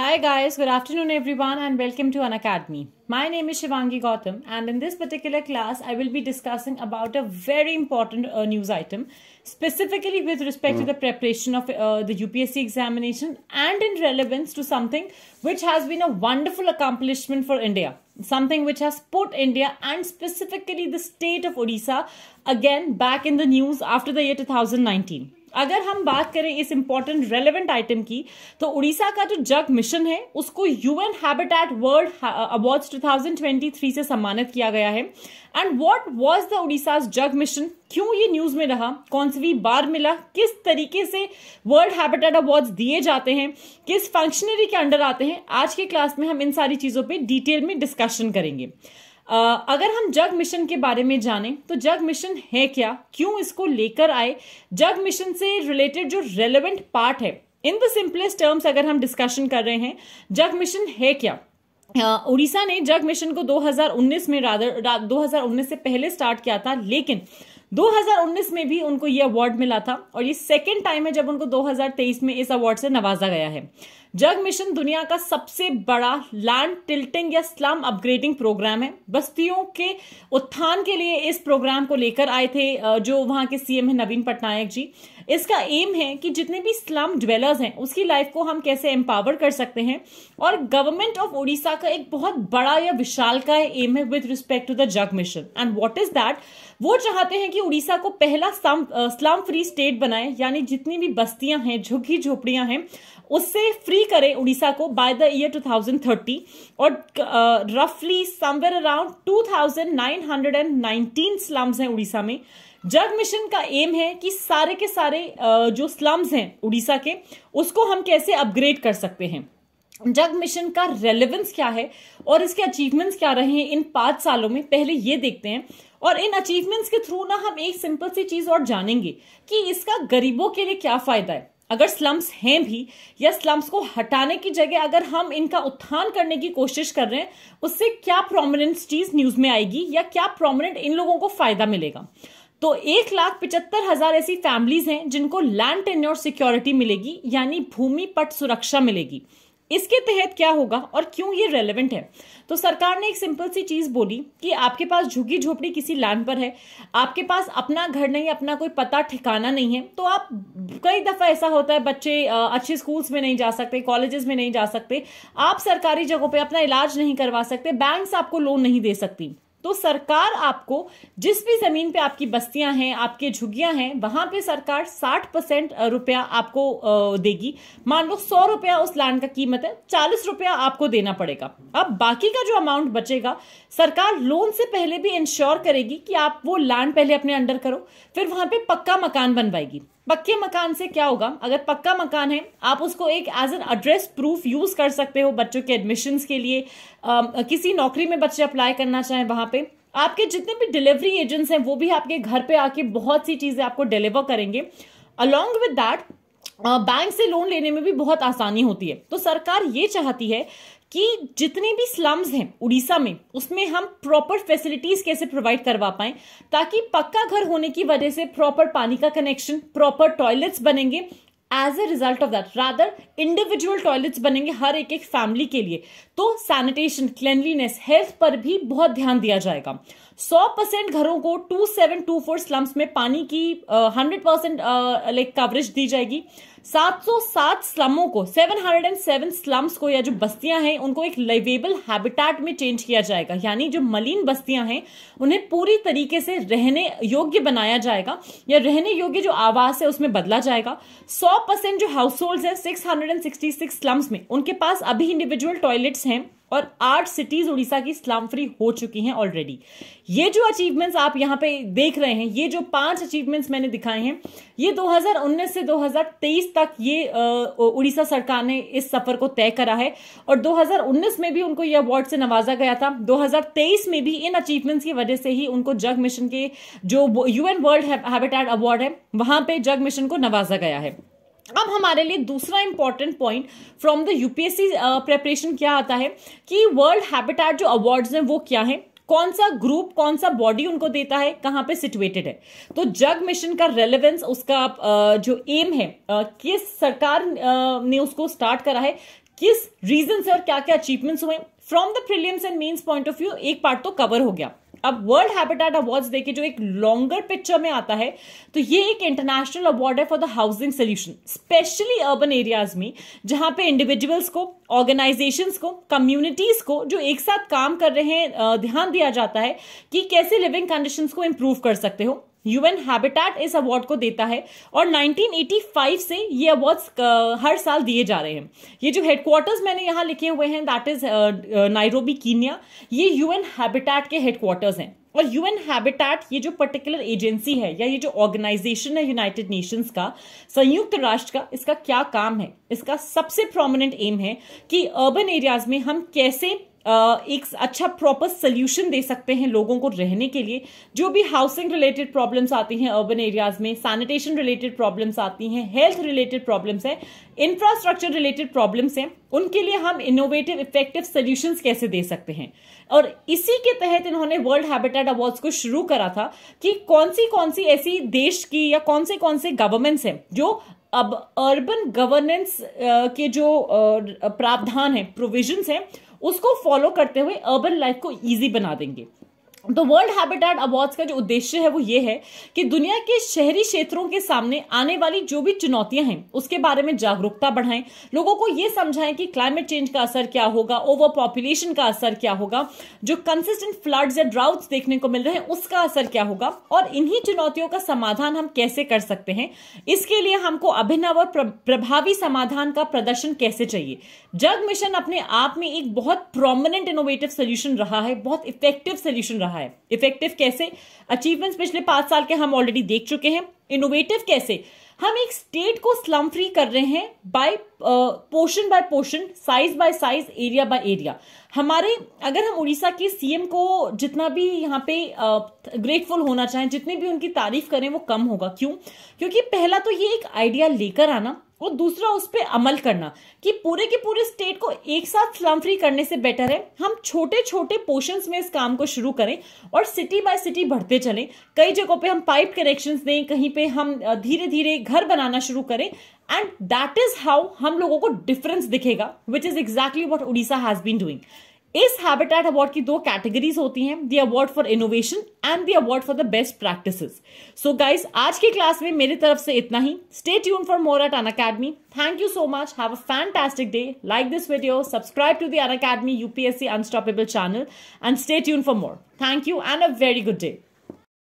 Hi guys, good afternoon everyone and welcome to an academy. My name is Shivangi Gautam and in this particular class I will be discussing about a very important uh, news item specifically with respect mm. to hmm. the preparation of uh, the UPSC examination and in relevance to something which has been a wonderful accomplishment for India. Something which has put India and specifically the state of Odisha again back in the news after the year 2019. अगर हम बात करें इस important relevant item की तो उड़ीसा का जो जग mission है उसको यूएन हैबिटेट वर्ल्ड अवार्ड्स 2023 से सम्मानित किया गया है and what was the Odisha Jaga mission क्यों ये न्यूज में रहा कौन सी बार मिला किस तरीके से वर्ल्ड हैबिटेट अवार्ड्स दिए जाते हैं किस फंक्शनरी के अंडर आते हैं आज के क्लास में हम इन सारी चीजों पर डिटेल में डिस्कशन करेंगे अगर हम जग मिशन के बारे में जानें तो जग मिशन है क्या क्यों इसको लेकर आए जग मिशन से रिलेटेड जो रेलेवेंट पार्ट है इन द सिंपलेस्ट टर्म्स अगर हम डिस्कशन कर रहे हैं जग मिशन है क्या उड़ीसा ने जग मिशन को 2019 में रादर रा, 2019 से पहले स्टार्ट किया था लेकिन 2019 में भी उनको ये अवार्ड मिला था और ये सेकेंड टाइम है जब उनको 2023 में इस अवार्ड से नवाजा गया है जग मिशन दुनिया का सबसे बड़ा लैंड टिल्टिंग या स्लम अपग्रेडिंग प्रोग्राम है बस्तियों के उत्थान के लिए इस प्रोग्राम को लेकर आए थे जो वहां के सीएम है नवीन पटनायक जी इसका एम है कि जितने भी स्लम ज्वेलर्स हैं उसकी लाइफ को हम कैसे एम्पावर कर सकते हैं और गवर्नमेंट ऑफ उड़ीसा का एक बहुत बड़ा या विशाल का एम है with respect to the Jaga mission and what is that वो चाहते हैं कि उड़ीसा को पहला स्लम फ्री स्टेट बनाए यानी जितनी भी बस्तियां हैं झुग्गी झोपड़ियां हैं उससे फ्री फ्री करें उड़ीसा को बाय द ईयर 2030 और रफली समवेयर अराउंड 2919 स्लम्स हैं उड़ीसा में जग मिशन का एम है कि सारे के सारे uh, जो स्लम्स हैं उड़ीसा के उसको हम कैसे अपग्रेड कर सकते हैं जग मिशन का रेलेवेंस क्या है और इसके अचीवमेंट्स क्या रहे हैं इन पांच सालों में पहले ये देखते हैं और इन अचीवमेंट्स के थ्रू ना हम एक सिंपल सी चीज़ और जानेंगे कि इसका गरीबों के लिए क्या फ़ायदा है अगर स्लम्स हैं भी या स्लम्स को हटाने की जगह अगर हम इनका उत्थान करने की कोशिश कर रहे हैं उससे क्या प्रोमिनेंट चीज न्यूज में आएगी या क्या प्रोमिनेंट इन लोगों को फायदा मिलेगा तो एक लाख पिचहत्तर हजार ऐसी फैमिलीज हैं जिनको लैंड टेन्योर सिक्योरिटी मिलेगी यानी भूमि पट सुरक्षा मिलेगी इसके तहत क्या होगा और क्यों ये रेलेवेंट है तो सरकार ने एक सिंपल सी चीज बोली कि आपके पास झुग्गी झोपड़ी किसी लैंड पर है आपके पास अपना घर नहीं अपना कोई पता ठिकाना नहीं है तो आप कई दफा ऐसा होता है बच्चे अच्छे स्कूल्स में नहीं जा सकते कॉलेजेस में नहीं जा सकते आप सरकारी जगहों पर अपना इलाज नहीं करवा सकते बैंक आपको लोन नहीं दे सकती तो सरकार आपको जिस भी जमीन पे आपकी बस्तियां हैं आपके झुगियां हैं वहां पे सरकार 60 परसेंट रुपया आपको देगी मान लो सौ रुपया उस लैंड का कीमत है चालीस रुपया आपको देना पड़ेगा अब बाकी का जो अमाउंट बचेगा सरकार लोन से पहले भी इंश्योर करेगी कि आप वो लैंड पहले अपने अंडर करो फिर वहां पे पक्का मकान बनवाएगी पक्के मकान से क्या होगा अगर पक्का मकान है आप उसको एक as an address proof use कर सकते हो बच्चों के एडमिशन्स के लिए आ, किसी नौकरी में बच्चे अप्लाई करना चाहें वहां पे आपके जितने भी डिलीवरी एजेंट्स हैं वो भी आपके घर पे आके बहुत सी चीजें आपको डिलीवर करेंगे अलॉन्ग विद दैट बैंक से लोन लेने में भी बहुत आसानी होती है तो सरकार ये चाहती है कि जितने भी स्लम्स हैं उड़ीसा में उसमें हम प्रॉपर फैसिलिटीज कैसे प्रोवाइड करवा पाएं ताकि पक्का घर होने की वजह से प्रॉपर पानी का कनेक्शन प्रॉपर टॉयलेट्स बनेंगे as a result of that rather individual toilets बनेंगे हर एक एक फैमिली के लिए तो सैनिटेशन क्लेनलीनेस हेल्थ पर भी बहुत ध्यान दिया जाएगा 100 परसेंट घरों को 2724 स्लम्स में पानी की हंड्रेड परसेंट लाइक कवरेज दी जाएगी 707 स्लमों को 707 स्लम्स को या जो बस्तियां हैं उनको एक लेवेबल हैबिटेट में चेंज किया जाएगा यानी जो मलिन बस्तियां हैं उन्हें पूरी तरीके से रहने योग्य बनाया जाएगा या रहने योग्य जो आवास है उसमें बदला जाएगा सौ टॉप परसेंट जो हाउस होल्ड है six hundred and sixty six slums में उनके पास अभी इंडिविजुअल टॉयलेट्स हैं और आठ सिटीज उड़ीसा की स्लम फ्री हो चुकी हैं ऑलरेडी ये जो अचीवमेंट्स आप यहाँ पे देख रहे हैं ये जो पांच अचीवमेंट्स मैंने दिखाए हैं ये 2019 से 2023 तक ये उड़ीसा सरकार ने इस सफर को तय करा है और 2019 में भी उनको ये अवार्ड से नवाजा गया था 2023 में भी इन अचीवमेंट्स की वजह से ही उनको जग मिशन के जो यूएन वर्ल्ड हैबिटेट अवार्ड है वहां पर जग मिशन को नवाजा गया है अब हमारे लिए दूसरा important point from the UPSC preparation क्या आता है कि वर्ल्ड हैबिटेट जो अवार्ड्स हैं वो क्या हैं कौन सा ग्रुप कौन सा बॉडी उनको देता है कहाँ पे सिचुएटेड है तो जग मिशन का रेलेवेंस उसका uh, जो एम है uh, किस सरकार uh, ने उसको स्टार्ट करा है किस रीजन से और क्या क्या अचीवमेंट्स हुए from the prelims and main point of view एक पार्ट तो कवर हो गया अब वर्ल्ड हैबिटेट अवार्ड देखिए जो एक लॉन्गर पिक्चर में आता है तो ये एक इंटरनेशनल अवार्ड है for the housing solution specially urban areas में जहां पे इंडिविजुअल्स को ऑर्गेनाइजेशंस को कम्युनिटीज को जो एक साथ काम कर रहे हैं ध्यान दिया जाता है कि कैसे लिविंग कंडीशंस को इंप्रूव कर सकते हो यूएन हैबिटेट इस अवार्ड को देता है और 1985 से ये अवार्ड्स हर साल दिए जा रहे हैं ये जो हेडक्वार्टर्स मैंने यहाँ लिखे हुए हैं दैट इज नाइरोबी कीनिया ये यूएन हैबिटेट के हेडक्वार्टर्स हैं और यूएन हैबिटेट ये जो पर्टिकुलर एजेंसी है या ये जो ऑर्गेनाइजेशन है यूनाइटेड नेशंस का संयुक्त राष्ट्र का इसका क्या काम है इसका सबसे प्रोमिनेंट एम है कि अर्बन एरियाज में हम कैसे एक अच्छा प्रॉपर सोल्यूशन दे सकते हैं लोगों को रहने के लिए जो भी हाउसिंग रिलेटेड प्रॉब्लम्स आती हैं अर्बन एरियाज में सैनिटेशन रिलेटेड प्रॉब्लम्स आती हैं हेल्थ रिलेटेड प्रॉब्लम्स है इंफ्रास्ट्रक्चर रिलेटेड प्रॉब्लम्स हैं उनके लिए हम इनोवेटिव इफेक्टिव सोल्यूशन कैसे दे सकते हैं और इसी के तहत इन्होंने वर्ल्ड हैबिटेट अवार्ड्स को शुरू करा था कि कौन सी कौन सी ऐसी देश की या कौन से कौन से गवर्नमेंट्स हैं जो अब अर्बन गवर्नेंस के जो प्रावधान है प्रोविजन हैं उसको फॉलो करते हुए अर्बन लाइफ को ईजी बना देंगे तो वर्ल्ड हैबिटेट अवार्ड्स का जो उद्देश्य है वो ये है कि दुनिया के शहरी क्षेत्रों के सामने आने वाली जो भी चुनौतियां हैं उसके बारे में जागरूकता बढ़ाएं लोगों को ये समझाएं कि क्लाइमेट चेंज का असर क्या होगा ओवर पॉपुलेशन का असर क्या होगा जो कंसिस्टेंट फ्लड्स या ड्राउट्स देखने को मिल रहे हैं उसका असर क्या होगा और इन्हीं चुनौतियों का समाधान हम कैसे कर सकते हैं इसके लिए हमको अभिनव और प्रभावी समाधान का प्रदर्शन कैसे चाहिए जग मिशन अपने आप में एक बहुत प्रोमिनेंट इनोवेटिव सोल्यूशन रहा है बहुत इफेक्टिव सोल्यूशन रहा रहा है इफेक्टिव कैसे अचीवमेंट्स पिछले पांच साल के हम ऑलरेडी देख चुके हैं इनोवेटिव कैसे हम एक स्टेट को स्लम फ्री कर रहे हैं by portion by portion size by size area by area हमारे अगर हम उड़ीसा के सीएम को जितना भी यहाँ पे ग्रेटफुल uh, होना चाहें जितनी भी उनकी तारीफ करें वो कम होगा क्यों क्योंकि पहला तो ये एक आइडिया लेकर आना और दूसरा उस पर अमल करना कि पूरे के पूरे स्टेट को एक साथ स्लम फ्री करने से बेटर है हम छोटे छोटे पोर्शंस में इस काम को शुरू करें और सिटी बाय सिटी बढ़ते चलें कई जगहों पे हम पाइप कनेक्शंस दें कहीं पे हम धीरे धीरे घर बनाना शुरू करें एंड दैट इज हाउ हम लोगों को डिफरेंस दिखेगा which is exactly what Orissa has been doing इस हैबिटेट अवार्ड की दो कैटेगरीज होती हैं the award for innovation and the award for the best practices so guys आज की क्लास में मेरी तरफ से इतना ही stay tune for more at Unacademy thank you so much have a fantastic day like this video subscribe to the Unacademy UPSC unstoppable channel and stay tune for more thank you and a very good day